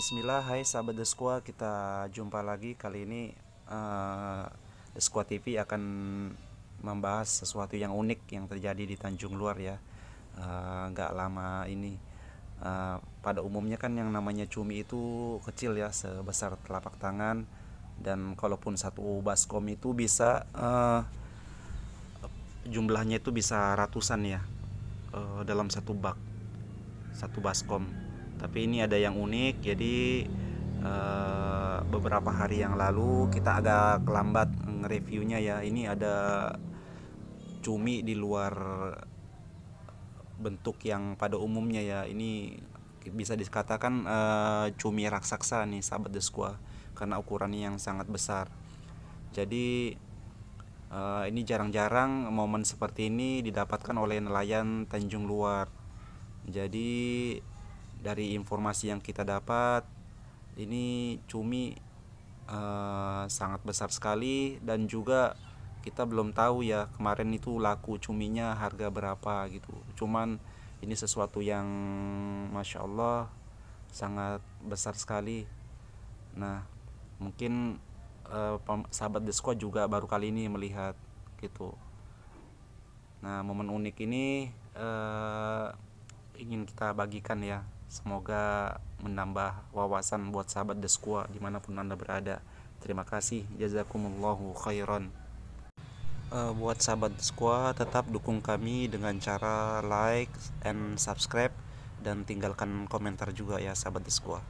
Bismillah, hai sahabat The Squad, kita jumpa lagi kali ini uh, The Squad TV akan membahas sesuatu yang unik yang terjadi di Tanjung Luar ya eh, nggak Gak lama ini uh, pada umumnya kan yang namanya cumi itu kecil ya sebesar telapak tangan dan kalaupun satu baskom itu bisa uh, jumlahnya itu bisa ratusan ya uh, dalam satu bak satu baskom tapi ini ada yang unik jadi uh, beberapa hari yang lalu kita agak kelambat nge-reviewnya ya ini ada cumi di luar bentuk yang pada umumnya ya ini bisa dikatakan uh, cumi raksasa nih sahabat The Squad karena ukurannya yang sangat besar jadi uh, ini jarang-jarang momen seperti ini didapatkan oleh nelayan Tanjung Luar jadi dari informasi yang kita dapat ini cumi uh, sangat besar sekali dan juga kita belum tahu ya kemarin itu laku cuminya harga berapa gitu cuman ini sesuatu yang masya Allah sangat besar sekali nah mungkin uh, sahabat squad juga baru kali ini melihat gitu nah momen unik ini uh, ingin kita bagikan ya semoga menambah wawasan buat sahabat Deskua dimanapun anda berada terima kasih jazakumullahu khairan eh, buat sahabat Deskua tetap dukung kami dengan cara like and subscribe dan tinggalkan komentar juga ya sahabat Deskua